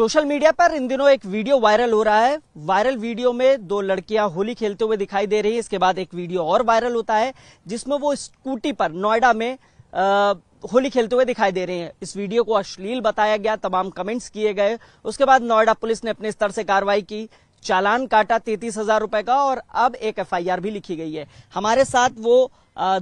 Social media पर इन दिनों एक वीडियो वायरल हो रहा है वायरल वीडियो में दो लड़कियां होली खेलते हुए दिखाई दे रही है इसके बाद एक वीडियो और वायरल होता है जिसमें वो स्कूटी पर नोएडा में आ, होली खेलते हुए दिखाई दे रहे हैं इस वीडियो को अश्लील बताया गया तमाम कमेंट्स किए गए उसके बाद नोएडा पुलिस ने अपने स्तर से कार्रवाई की चालान काटा तैतीस हजार रुपए का और अब एक एफआईआर भी लिखी गई है हमारे साथ वो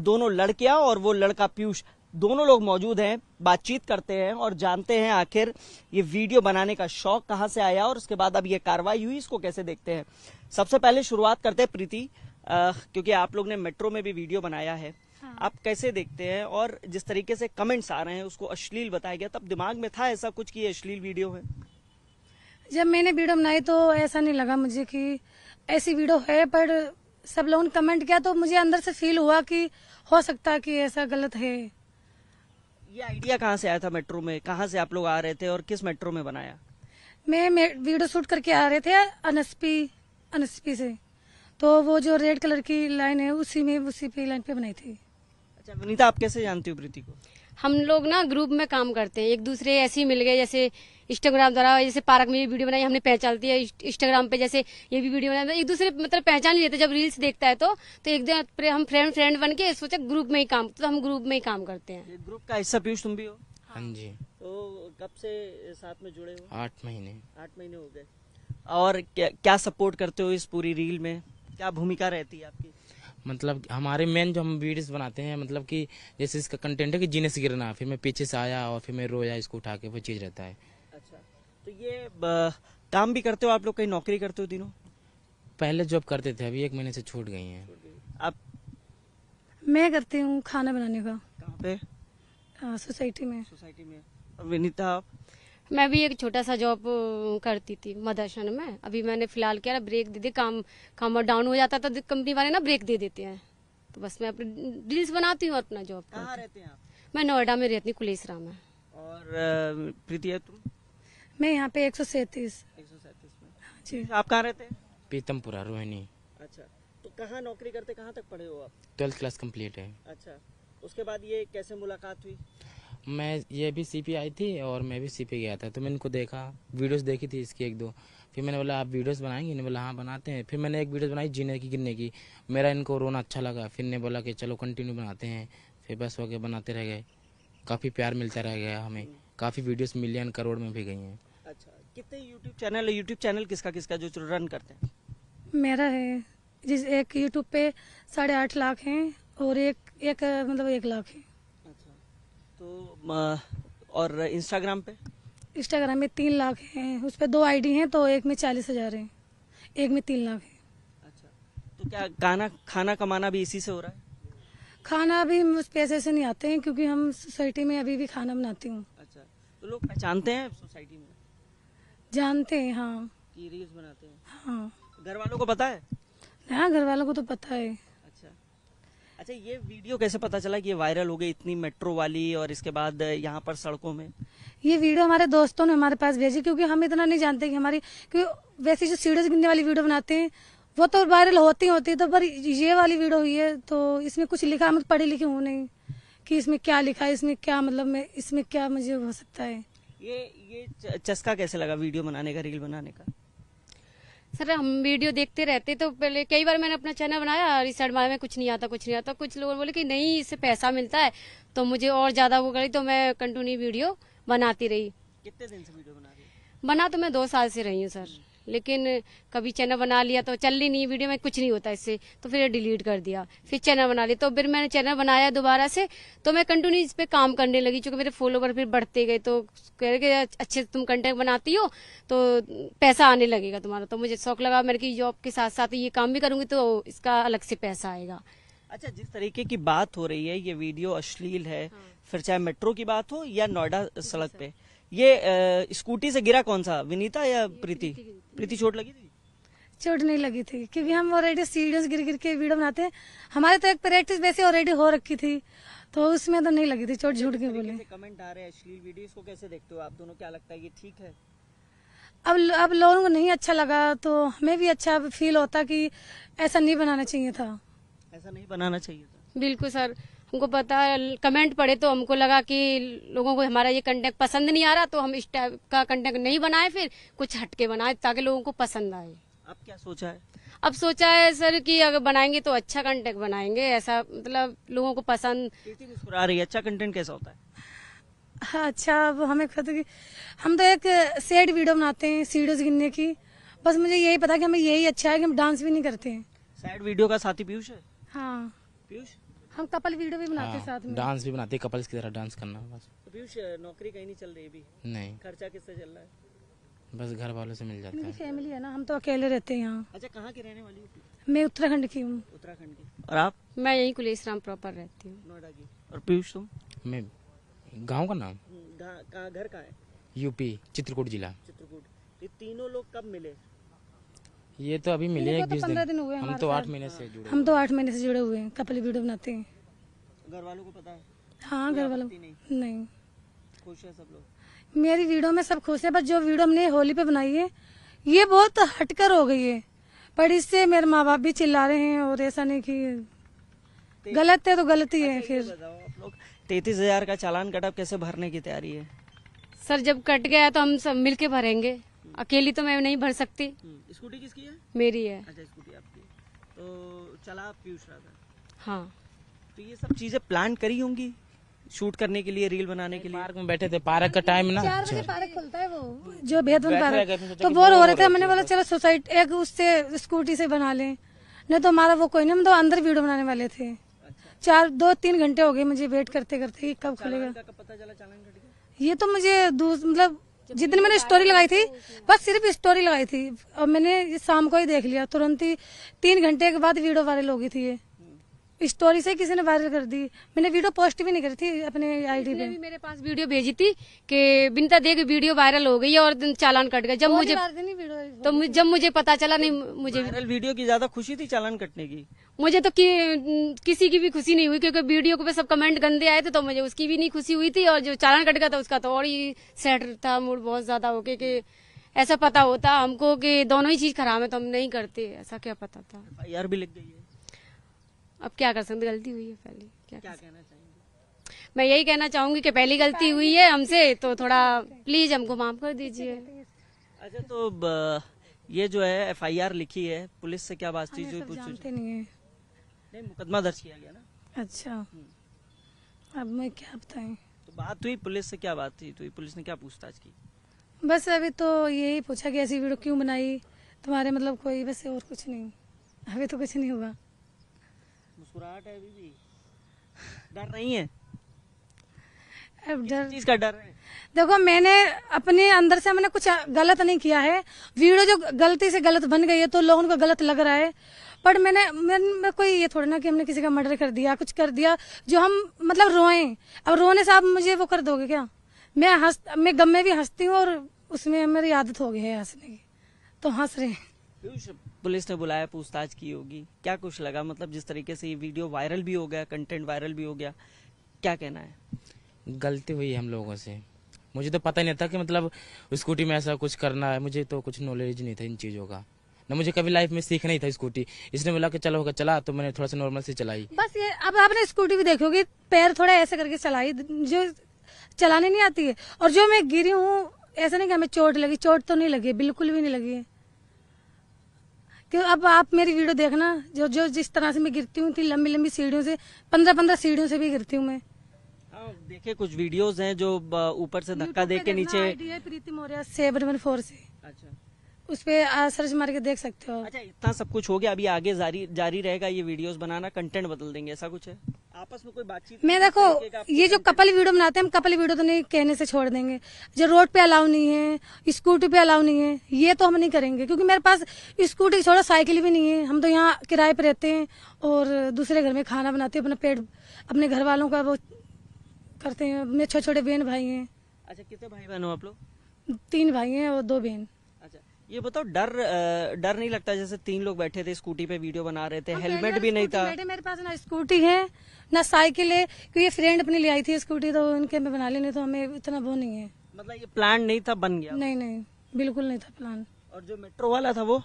दोनों लड़कियां और वो लड़का पीयूष दोनों लोग मौजूद हैं बातचीत करते हैं और जानते हैं आखिर ये वीडियो बनाने का शौक कहां से आया और उसके बाद अब ये कार्रवाई हुई इसको कैसे देखते हैं सबसे पहले शुरुआत करते हैं प्रीति क्योंकि आप लोग ने मेट्रो में भी वीडियो बनाया है हाँ। आप कैसे देखते हैं और जिस तरीके से कमेंट्स आ रहे हैं उसको अश्लील बताया गया तब दिमाग में था ऐसा कुछ की ये अश्लील वीडियो है जब मैंने वीडियो बनाई तो ऐसा नहीं लगा मुझे कि ऐसी वीडियो है पर सब लोगों ने कमेंट किया तो मुझे अंदर से फील हुआ कि हो सकता कि ऐसा गलत है ये आइडिया कहाँ से आया था मेट्रो में कहाँ से आप लोग आ रहे थे और किस मेट्रो में बनाया मैं, वीडियो शूट करके आ रहे थे अनसपी अनसपी से तो वो जो रेड कलर की लाइन है उसी में उसी पे लाइन पे बनाई थी अच्छा विनीता आप कैसे जानती हो प्रीति को हम लोग ना ग्रुप में काम करते हैं एक दूसरे ऐसे ही मिल गए जैसे इंस्टाग्राम द्वारा जैसे पार्क में ये वीडियो बनाई हमने पहचान दिया इंस्टाग्राम पे जैसे ये भी वीडियो बनाया एक दूसरे मतलब पहचान लेते जब रील्स देखता है तो तो एक दिन हम फ्रेंड फ्रेंड बन के सोचा ग्रुप में ही काम तो हम ग्रुप में ही काम करते हैं ग्रुप का हिस्सा पीयूष तुम भी हो हाँ जी तो कब से साथ में जुड़े हो आठ महीने आठ महीने हो गए और क्या सपोर्ट करते हो इस पूरी रील में क्या भूमिका रहती है आपकी मतलब हमारे मेन जो हम वीडियोस बनाते हैं मतलब कि जैसे इसका कंटेंट है कि जीने से गिरना फिर मैं पीछे से आया और फिर मैं रोया इसको उठा के वो चीज़ रहता है अच्छा तो ये काम भी करते हो आप लोग कहीं नौकरी करते हो दिनों पहले जॉब करते थे अभी एक महीने से छूट गई है आप मैं करती हूँ खाना बनाने का सोसाइटी में सोसाइटी में विनीता आप मैं भी एक छोटा सा जॉब करती थी मदरसन में अभी मैंने फिलहाल क्या ब्रेक दे दे काम काम डाउन हो जाता था तो कंपनी वाले ना ब्रेक दे देते हैं तो बस मैं अपनी डील्स बनाती हूँ अपना जॉब कहाँ रहते हैं आप मैं नोएडा में रहती हूँ कुलेसरा में और प्रीति तुम मैं यहाँ पे एक सौ सैतीस एक सौ सैतीस हाँ आप कहाँ रहते हैं पीतमपुरा रोहिणी अच्छा तो कहाँ नौकरी करते कहाँ तक पढ़े हो आप ट्वेल्थ क्लास कम्प्लीट है अच्छा उसके बाद ये कैसे मुलाकात हुई मैं ये भी सी आई थी और मैं भी सी गया था तो मैंने इनको देखा वीडियोस देखी थी इसकी एक दो फिर मैंने बोला आप वीडियोस बनाएंगे इन्हें बोला हाँ बनाते हैं फिर मैंने एक वीडियोस बनाई जीने की गिरने की मेरा इनको रोना अच्छा लगा फिर ने बोला कि चलो कंटिन्यू बनाते हैं फिर बस वगैरह बनाते रह गए काफ़ी प्यार मिलता रह गया हमें काफ़ी वीडियोस मिलियन करोड़ में भी गई हैं अच्छा कितने यूट्यूब चैनल है यूट्यूब चैनल किसका किसका जो रन करते हैं मेरा है जिस एक यूट्यूब पे साढ़े आठ लाख हैं और एक एक मतलब एक लाख है तो और इंस्टाग्राम पे इंस्टाग्राम में तीन लाख हैं उस पर दो आईडी हैं तो एक में चालीस हजार है एक में तीन लाख है अच्छा तो क्या खाना खाना कमाना भी इसी से हो रहा है खाना भी उस पैसे से नहीं आते हैं क्योंकि हम सोसाइटी में अभी भी खाना बनाती हूँ अच्छा तो लोग पहचानते हैं सोसाइटी में जानते हैं हाँ की रील्स बनाते हैं हाँ घर वालों को पता है हाँ घर वालों को तो पता है अच्छा ये वीडियो कैसे पता चला कि ये वायरल हो गई इतनी मेट्रो वाली और इसके बाद यहाँ पर सड़कों में ये वीडियो हमारे दोस्तों ने हमारे पास भेजी क्योंकि हम इतना नहीं जानते कि हमारी क्योंकि वैसे जो सीढ़ी गिनने वाली वीडियो बनाते हैं वो तो वायरल होती होती है तो पर ये वाली वीडियो हुई है तो इसमें कुछ लिखा मैं पढ़ी लिखी हूँ नहीं कि इसमें क्या लिखा है इसमें क्या मतलब मैं इसमें क्या मुझे हो सकता है ये ये चस्का कैसे लगा वीडियो बनाने का रील बनाने का सर हम वीडियो देखते रहते तो पहले कई बार मैंने अपना चैनल बनाया रिसर्ट मारा में कुछ नहीं आता कुछ नहीं आता कुछ लोग बोले कि नहीं इससे पैसा मिलता है तो मुझे और ज्यादा वो करी तो मैं कंटिन्यू वीडियो बनाती रही कितने दिन से वीडियो बना रही बना तो मैं दो साल से रही हूँ सर लेकिन कभी चैनल बना लिया तो चल ही नहीं वीडियो में कुछ नहीं होता इससे तो फिर डिलीट कर दिया फिर चैनल बना लिया तो फिर मैंने चैनल बनाया दोबारा से तो मैं कंटिन्यू इस पर काम करने लगी चूंकि मेरे फॉलोवर फिर बढ़ते गए तो कह रहे अच्छे से तुम कंटेंट बनाती हो तो पैसा आने लगेगा तुम्हारा तो मुझे शौक लगा मेरे की जॉब के साथ साथ ये काम भी करूंगी तो इसका अलग से पैसा आएगा अच्छा जिस तरीके की बात हो रही है ये वीडियो अश्लील है हाँ। फिर चाहे मेट्रो की बात हो या नोएडा सड़क पे ये स्कूटी से गिरा कौन सा विनीता या प्रीति प्रीति चोट लगी थी चोट नहीं लगी थी क्योंकि हम ऑलरेडी सीढ़ियों गिर गिर के वीडियो बनाते हैं हमारे तो एक प्रैक्टिस वैसे ऑलरेडी हो रखी थी तो उसमें तो नहीं लगी थी चोट झूठ के बोले कमेंट आ रहे हैं अश्लील वीडियोस को कैसे देखते हो आप दोनों क्या लगता है ये ठीक है अब अब लोगों को नहीं अच्छा लगा तो हमें भी अच्छा फील होता कि ऐसा नहीं बनाना चाहिए था ऐसा नहीं बनाना चाहिए था बिल्कुल सर हमको पता कमेंट पड़े तो हमको लगा कि लोगों को हमारा ये कंटेंट पसंद नहीं आ रहा तो हम इस टाइप का कंटेंट नहीं बनाए फिर कुछ हटके बनाए ताकि लोगों को पसंद आए अब क्या सोचा है अब सोचा है सर कि अगर बनाएंगे तो अच्छा कंटेंट बनाएंगे ऐसा मतलब लोगों को पसंद मुस्कुरा रही है अच्छा कंटेंट कैसा होता है हाँ अच्छा अब हमें खुद हम तो एक सेड वीडियो बनाते हैं सीडियोज गिनने की बस मुझे यही पता कि हमें यही अच्छा है कि हम डांस भी नहीं करते हैं सैड वीडियो का साथी पीयूष है हाँ पीयूष हम कपल वीडियो भी बनाते हाँ, साथ में डांस भी बनाते कपल्स की तरह डांस करना बस पीयूष नौकरी कहीं नहीं चल रही अभी नहीं खर्चा किससे चल रहा है बस घर वालों से मिल जाता है फैमिली है ना हम तो अकेले रहते हैं यहाँ अच्छा कहाँ की रहने वाली हो मैं उत्तराखंड की हूँ उत्तराखंड की और आप मैं यही कुलेश प्रॉपर रहती हूँ नोएडा की और पीयूष तुम मैं गाँव का नाम हम्म, घर कहाँ है यूपी चित्रकूट जिला चित्रकूट ये तीनों लोग कब मिले ये तो अभी मिले एक तो पंद्रह दिन हुए हम तो आठ महीने से जुड़े हम तो आठ महीने से जुड़े हुए हैं कपल वीडियो बनाते हैं घर वालों को पता है हाँ घर वालों नहीं खुश है सब लोग मेरी वीडियो में सब खुश है बस जो वीडियो हमने होली पे बनाई है ये बहुत हटकर हो गई है पर इससे मेरे माँ बाप भी चिल्ला रहे हैं और ऐसा नहीं की गलत है तो गलती है अच्छा, फिर तो तैतीस हजार का चालान कटअप कैसे भरने की तैयारी है सर जब कट गया तो हम सब मिल भरेंगे अकेली तो मैं नहीं भर सकती हम्म, स्कूटी किसकी है मेरी है अच्छा स्कूटी आपकी तो चला पीयूष राधा हाँ तो ये सब चीजें प्लान करी होंगी शूट करने के लिए रील बनाने के लिए पार्क में बैठे थे पार्क का टाइम ना चार बजे अच्छा। पार्क खुलता है वो जो भेदवन पार्क तो बोर हो रहे थे मैंने बोला चलो सोसाइटी एक उससे स्कूटी से बना लें नहीं तो हमारा वो कोई नहीं हम तो अंदर वीडियो बनाने वाले थे अच्छा। चार दो तीन घंटे हो गए मुझे वेट करते करते कब खुलेगा ये तो मुझे मतलब जितने मैंने स्टोरी लगाई थी बस सिर्फ स्टोरी लगाई थी और मैंने शाम को ही देख लिया तुरंत ही तीन घंटे के बाद वीडियो वायरल हो गई थी ये स्टोरी से किसी ने वायरल कर दी मैंने वीडियो पोस्ट भी नहीं करी थी अपने आईडी पे भी मेरे पास वीडियो भेजी थी कि बिनता देख वीडियो वायरल हो गई और चालान कट गया जब मुझे तो जब मुझे पता चला नहीं मुझे वीडियो की ज्यादा खुशी थी चालान कटने की मुझे तो कि, किसी की भी खुशी नहीं हुई क्योंकि वीडियो पे सब कमेंट गंदे आए थे तो मुझे उसकी भी नहीं खुशी हुई थी और जो चालान कट गया था उसका तो और ही सैड था मूड बहुत ज्यादा हो गया ऐसा पता होता हमको कि दोनों ही चीज खराब है तो हम नहीं करते ऐसा क्या पता था यार भी लग गई अब क्या कर सकते गलती हुई है पहले क्या, क्या कहना मैं यही कहना चाहूंगी कि पहली गलती हुई है हमसे तो थोड़ा प्लीज हमको माफ कर दीजिए अच्छा तो ये जो है एफआईआर लिखी है पुलिस से क्या थी जो कुछ नहीं है नहीं मुकदमा दर्ज किया गया ना अच्छा हम्म। अब मैं क्या बताए तो बात हुई पुलिस से क्या बात थी तो पुलिस ने क्या पूछताछ की बस अभी तो यही पूछा कि ऐसी वीडियो क्यों बनाई तुम्हारे मतलब कोई बस और कुछ नहीं अभी तो कुछ नहीं हुआ मुस्कुराहट है अभी भी डर नहीं है अब डर चीज का डर है देखो मैंने अपने अंदर से मैंने कुछ गलत नहीं किया है वीडियो जो गलती से गलत बन गई है तो लोगों को गलत लग रहा है पर मैंने मैं कोई ये थोड़ा ना कि हमने किसी का मर्डर कर दिया कुछ कर दिया जो हम मतलब रोए अब रोने से आप मुझे वो कर दोगे क्या मैं हंस मैं गम में भी हंसती हूँ और उसमें मेरी आदत हो गई है हंसने की तो हंस रहे हैं पुलिस ने बुलाया पूछताछ की होगी क्या कुछ लगा मतलब जिस तरीके से ये वीडियो वायरल भी हो गया कंटेंट वायरल भी हो गया क्या कहना है गलती हुई है हम लोगों से मुझे तो पता नहीं था कि मतलब स्कूटी में ऐसा कुछ करना है मुझे तो कुछ नॉलेज नहीं था इन चीज़ों का ना मुझे कभी लाइफ में सीखना ही था स्कूटी इसने बोला कि चलो होगा चला तो मैंने थोड़ा सा नॉर्मल से चलाई बस ये अब आपने स्कूटी भी देखोगी पैर थोड़ा ऐसे करके चलाई जो चलाने नहीं आती है और जो मैं गिरी हूँ ऐसा नहीं कि हमें चोट लगी चोट तो नहीं लगी बिल्कुल भी नहीं लगी है कि अब आप मेरी वीडियो देखना जो जो जिस तरह से मैं गिरती हूँ इतनी लंबी लंबी सीढ़ियों से पंद्रह पंद्रह सीढ़ियों से भी गिरती हूँ मैं हाँ, देखे कुछ वीडियोस हैं जो ऊपर से धक्का दे के नीचे प्रीति मौर्य सेवन फोर से अच्छा उस पर सर्च मार के देख सकते हो अच्छा इतना सब कुछ हो गया अभी आगे जारी जारी रहेगा ये वीडियोस बनाना कंटेंट बदल देंगे ऐसा कुछ है आपस में कोई बातचीत मैं देखो ये जो कपल वीडियो बनाते हैं हम कपल वीडियो तो नहीं कहने से छोड़ देंगे जो रोड पे अलाउ नहीं है स्कूटी पे अलाउ नहीं है ये तो हम नहीं करेंगे क्योंकि मेरे पास स्कूटी छोड़ा साइकिल भी नहीं है हम तो यहाँ किराए पर रहते हैं और दूसरे घर में खाना बनाते हैं अपना पेट अपने घर वालों का वो करते हैं मेरे छोटे छोटे बहन भाई हैं अच्छा कितने भाई बहन हो आप लोग तीन भाई हैं और दो बहन ये बताओ डर डर नहीं लगता जैसे तीन लोग बैठे थे स्कूटी पे वीडियो बना रहे थे हाँ, हेलमेट भी नहीं था मेरे पास ना स्कूटी है ना साइकिल है क्योंकि फ्रेंड अपने ले आई थी स्कूटी तो उनके में बना लेने तो हमें इतना वो नहीं है मतलब ये प्लान नहीं था बन गया नहीं नहीं बिल्कुल नहीं था प्लान और जो मेट्रो वाला था वो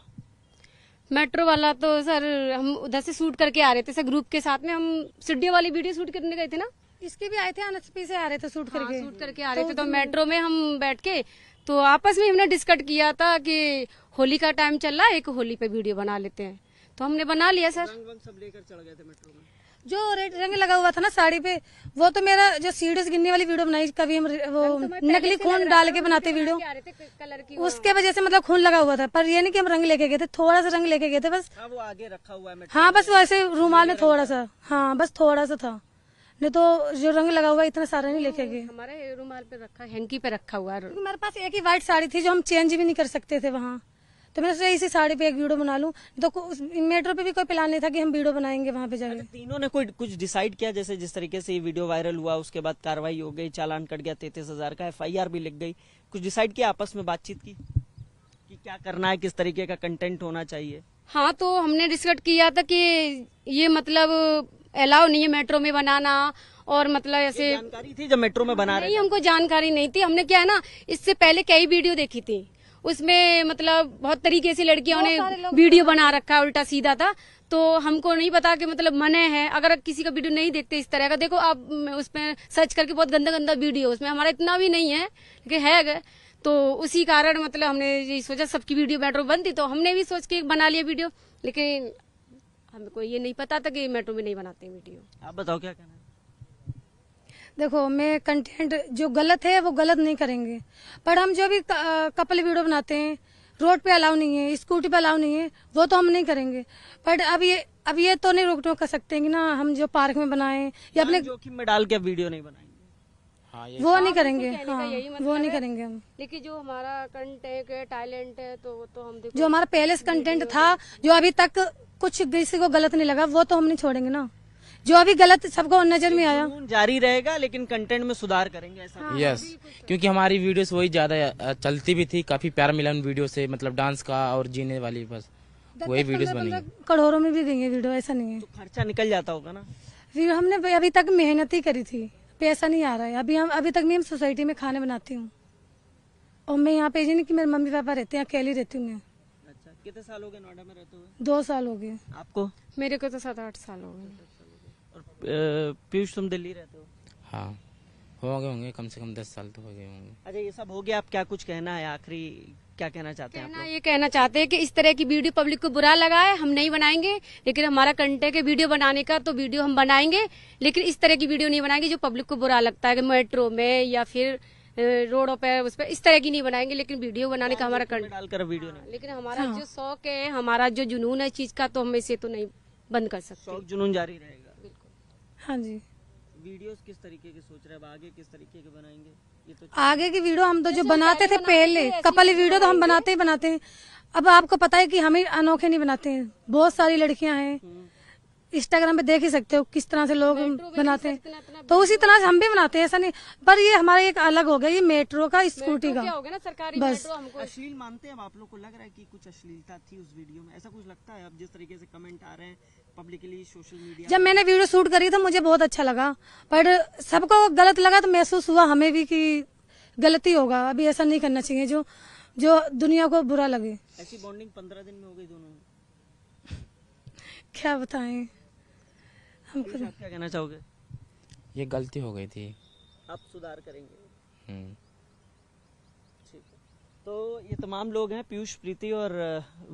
मेट्रो वाला तो सर हम उधर से शूट करके आ रहे थे सर ग्रुप के साथ में हम सिड्डिया वाली वीडियो शूट करने गए थे ना इसके भी आए थे से आ रहे थे शूट हाँ, करके शूट करके आ रहे तो थे तो मेट्रो में हम बैठ के तो आपस में हमने डिस्कट किया था कि होली का टाइम चल रहा है एक होली पे वीडियो बना लेते हैं तो हमने बना लिया सर रंग सब लेकर चढ़ गए थे मेट्रो में जो रेड रंग लगा हुआ था ना साड़ी पे वो तो मेरा जो सीढ़ी गिरने वाली वीडियो बनाई कभी हम वो तो नकली खून डाल के बनाते वीडियो कलर की उसके वजह से मतलब खून लगा हुआ था पर ये नहीं कि हम रंग लेके गए थे थोड़ा सा रंग लेके गए थे बस हाँ, वो आगे रखा हुआ है हाँ बस वैसे रूमाल में थोड़ा सा हाँ बस थोड़ा सा था नहीं तो जो रंग लगा हुआ इतना सारा नहीं लेके गए हमारा रुमाल पे रखा हैंकी पे रखा हुआ है मेरे पास एक ही व्हाइट साड़ी थी जो हम चेंज भी नहीं कर सकते थे वहाँ तो मैंने सोचा इसी साड़ी पे एक वीडियो बना लूँ तो मेट्रो पे भी कोई प्लान नहीं था कि हम वीडियो बनाएंगे वहाँ पे जाकर अच्छा, तीनों ने कोई कुछ डिसाइड किया जैसे जिस तरीके से ये वीडियो वायरल हुआ उसके बाद कार्रवाई हो गई चालान कट गया तैतीस हजार का एफ भी लिख गई कुछ डिसाइड किया आपस में बातचीत की कि क्या करना है किस तरीके का कंटेंट होना चाहिए हाँ तो हमने डिस्कट किया था कि ये मतलब अलाउ नहीं है मेट्रो में बनाना और मतलब ऐसे जानकारी थी जब मेट्रो में बना नहीं हमको जानकारी नहीं थी हमने क्या है ना इससे पहले कई वीडियो देखी थी उसमें मतलब बहुत तरीके से लड़कियों ने वीडियो बना रखा है उल्टा सीधा था तो हमको नहीं पता कि मतलब मने है अगर किसी का वीडियो नहीं देखते इस तरह का देखो आप उसमें सर्च करके बहुत गंदा गंदा वीडियो उसमें हमारा इतना भी नहीं है कि है तो उसी कारण मतलब हमने ये सोचा सबकी वीडियो मेट्रो थी तो हमने भी सोच के बना लिया वीडियो लेकिन हमको ये नहीं पता था कि मेट्रो में नहीं बनाते वीडियो आप बताओ क्या कहना है देखो मैं कंटेंट जो गलत है वो गलत नहीं करेंगे पर हम जो भी कपल वीडियो बनाते हैं रोड पे अलाउ नहीं है स्कूटी पे अलाउ नहीं है वो तो हम नहीं करेंगे बट अब ये अब ये तो नहीं रोक टोक कर सकते हैं कि ना हम जो पार्क में बनाए या अपने जोखिम में डाल के वीडियो नहीं बनाएंगे हाँ, वो नहीं करेंगे हाँ, तो हाँ मतलब वो नहीं करेंगे हम लेकिन जो हमारा कंटेंट है टैलेंट है तो वो तो हम जो हमारा पहले से कंटेंट था जो अभी तक कुछ किसी को गलत नहीं लगा वो तो हम नहीं छोड़ेंगे ना जो अभी गलत सबको नजर में आया जारी रहेगा लेकिन कंटेंट में सुधार करेंगे ऐसा हाँ, yes. क्योंकि हमारी वीडियोस वही ज्यादा चलती भी थी काफी प्यार मिला उन वीडियो से मतलब डांस का और जीने वाली बस वही वीडियोस बनी करोड़ों में भी देंगे वीडियो ऐसा नहीं है तो खर्चा निकल जाता होगा ना वीडियो हमने अभी तक मेहनत ही करी थी पैसा नहीं आ रहा है अभी हम अभी तक मैं हम सोसाइटी में खाने बनाती हूँ और मैं यहाँ पे जी नहीं कि मेरे मम्मी पापा रहते हैं अकेली रहती हूँ मैं कितने साल हो गए नोएडा में रहते हुए दो साल हो गए आपको मेरे को तो सात आठ साल हो गए और पीयूष तुम दिल्ली रहते हो हाँ हो गए होंगे कम से कम दस साल तो हो गए होंगे अच्छा ये सब हो गया आप क्या कुछ कहना है आखिरी क्या कहना चाहते हैं आप ये कहना चाहते हैं कि इस तरह की वीडियो पब्लिक को बुरा लगा है हम नहीं बनाएंगे लेकिन हमारा कंटेंट है वीडियो बनाने का तो वीडियो हम बनाएंगे लेकिन इस तरह की वीडियो नहीं बनाएंगे जो पब्लिक को बुरा लगता है मेट्रो में या फिर रोडों पे उस पर इस तरह की नहीं बनाएंगे लेकिन वीडियो बनाने का हमारा कर... डालकर वीडियो हाँ, लेकिन हमारा हाँ। जो शौक है हमारा जो जुनून है चीज का तो हम इसे तो नहीं बंद कर सकते शौक जुनून जारी रहेगा बिल्कुल हाँ जी वीडियोस किस तरीके के सोच रहे हैं आगे किस तरीके के बनाएंगे ये तो आगे की वीडियो हम तो जो बनाते थे पहले कपल वीडियो तो हम बनाते ही बनाते हैं अब आपको पता है कि हम ही अनोखे नहीं बनाते हैं बहुत सारी लड़कियां हैं हम्म। इंस्टाग्राम पे देख ही सकते हो किस तरह से लोग बनाते हैं तो उसी तरह से हम भी बनाते हैं ऐसा नहीं पर ये हमारा एक अलग हो गया ये मेट्रो का स्कूटी का हो ना सरकारी बस अश्लील मानते हैं आप लोग को लग रहा है कि कुछ अश्लीलता थी उस वीडियो में ऐसा कुछ लगता है अब जिस तरीके से कमेंट आ रहे हैं पब्लिकली सोशल मीडिया जब मैंने वीडियो शूट करी तो मुझे बहुत अच्छा लगा पर सबको गलत लगा तो महसूस हुआ हमें भी की गलती होगा अभी ऐसा नहीं करना चाहिए जो जो दुनिया को बुरा लगे ऐसी बॉन्डिंग पंद्रह दिन में हो गई दोनों क्या बताएं क्या कहना चाहोगे ये गलती हो गई थी आप सुधार करेंगे हम्म। तो ये तमाम लोग हैं पीयूष प्रीति और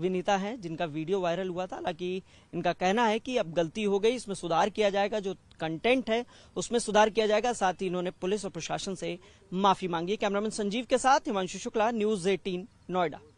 विनीता हैं जिनका वीडियो वायरल हुआ था हालांकि इनका कहना है कि अब गलती हो गई इसमें सुधार किया जाएगा जो कंटेंट है उसमें सुधार किया जाएगा साथ ही इन्होंने पुलिस और प्रशासन से माफी मांगी कैमरामैन संजीव के साथ हिमांशु शुक्ला न्यूज एटीन नोएडा